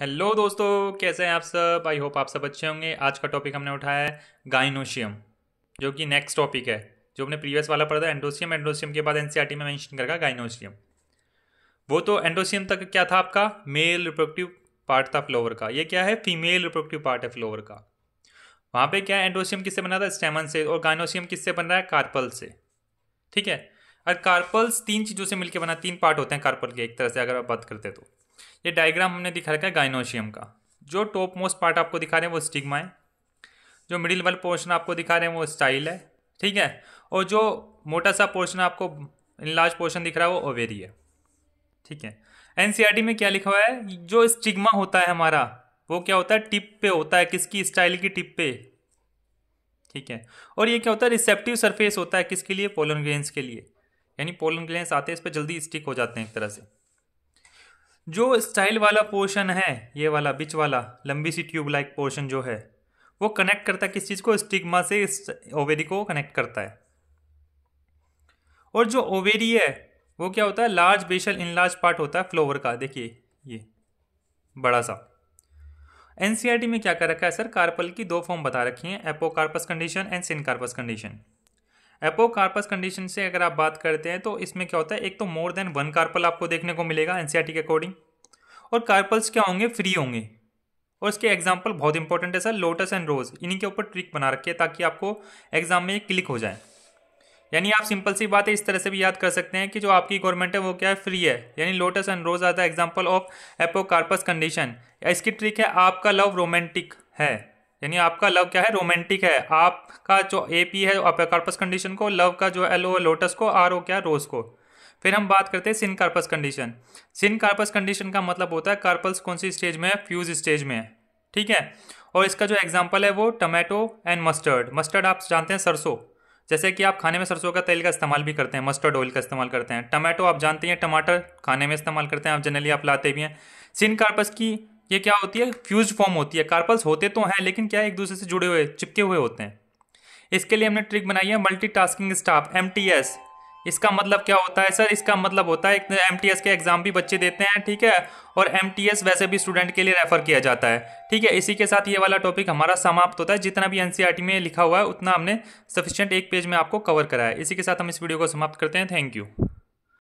hello दोस्तों कैसे हैं आप सब आई होप आप सब अच्छे होंगे आज का टॉपिक हमने उठाया है गाइनोशियम जो कि नेक्स्ट टॉपिक है जो हमने प्रीवियस वाला पढ़ा था एंडोशियम एंडोशियम के बाद एनसीईआरटी e में मेंशन करेगा गाइनोशियम वो तो एंडोशियम तक क्या था आपका मेल रिप्रोडक्टिव पार्ट था फ्लोवर का ये क्या है फीमेल रिप्रोडक्टिव पार्ट है फ्लोवर का वहाँ पे क्या है एंडोशियम किससे बना था स्टेमन से और गाइनोशियम किससे बन रहा है कार्पल से ठीक है और कार्पल्स तीन चीज़ों से मिलकर बना तीन पार्ट होते हैं कार्पल के एक तरह से अगर आप बात करते तो ये डायग्राम हमने दिखा रखा है गाइनोशियम का जो टॉप मोस्ट पार्ट आपको दिखा रहे हैं वो स्टिग्मा है जो मिडिल वाला पोर्शन आपको दिखा रहे हैं वो स्टाइल है ठीक है और जो मोटा सा पोर्शन आपको लार्ज पोर्शन दिख रहा है वो ओवेरी है ठीक है एन e में क्या लिखा हुआ है जो स्टिग्मा होता है हमारा वो क्या होता है टिप पे होता है किसकी स्टाइल की टिप पे ठीक है और ये क्या होता है रिसेप्टिव सरफेस होता है किसके लिए पोलन ग्लेंस के लिए यानी पोलन ग्लेंस आते हैं इस पर जल्दी स्टिक हो जाते हैं एक तरह से जो स्टाइल वाला पोर्शन है ये वाला बीच वाला लंबी सी ट्यूब लाइक पोर्शन जो है वो कनेक्ट करता है किस चीज़ को स्टिग्मा से इस ओवेरी को कनेक्ट करता है और जो ओवेरी है वो क्या होता है लार्ज बेशल इन लार्ज पार्ट होता है फ्लोवर का देखिए ये बड़ा सा एन e में क्या कर रखा है सर कार्पल की दो फॉर्म बता रखी हैं apocarpous condition and syncarpous condition apocarpous condition से अगर आप बात करते हैं तो इसमें क्या होता है एक तो मोर देन वन कार्पल आपको देखने को मिलेगा एन e के अकॉर्डिंग और कार्पल्स क्या होंगे फ्री होंगे और इसके एग्जाम्पल बहुत इंपॉर्टेंट है सर लोटस एंड रोज इन्हीं के ऊपर ट्रिक बना रखे ताकि आपको एग्जाम में क्लिक हो जाए यानी आप सिंपल सी बात है इस तरह से भी याद कर सकते हैं कि जो आपकी गवर्नमेंट है वो क्या है फ्री है यानी लोटस एंड रोज आता है एग्जाम्पल ऑफ एपोकार्पस कंडीशन इसकी ट्रिक है आपका लव रोमांटिक है यानी आपका लव क्या है रोमांटिक है आपका जो ए पी है कार्पस कंडीशन को लव का जो एल ओ लोटस को आर ओ क्या रोज को फिर हम बात करते हैं syncarpous condition syncarpous condition का मतलब होता है कार्पल्स कौन सी स्टेज में है फ्यूज स्टेज में है ठीक है और इसका जो एग्जाम्पल है वो टमाटो एंड मस्टर्ड मस्टर्ड आप जानते हैं सरसों जैसे कि आप खाने में सरसों का तेल का इस्तेमाल भी करते हैं मस्टर्ड ऑयल का इस्तेमाल करते हैं टमाटो आप जानते हैं टमाटर खाने में इस्तेमाल करते हैं आप जनरली आप लाते भी हैं सिन कार्पस की ये क्या होती है फ्यूज फॉर्म होती है कार्पल्स होते तो हैं लेकिन क्या एक दूसरे से जुड़े हुए चिपके हुए होते हैं इसके लिए हमने ट्रिक बनाई है मल्टीटास्किंग स्टाफ एम इसका मतलब क्या होता है सर इसका मतलब होता है एम के एग्ज़ाम भी बच्चे देते हैं ठीक है और एम वैसे भी स्टूडेंट के लिए रेफ़र किया जाता है ठीक है इसी के साथ ये वाला टॉपिक हमारा समाप्त होता है जितना भी एन e में लिखा हुआ है उतना हमने सफिशियंट एक पेज में आपको कवर कराया है इसी के साथ हम इस वीडियो को समाप्त करते हैं थैंक यू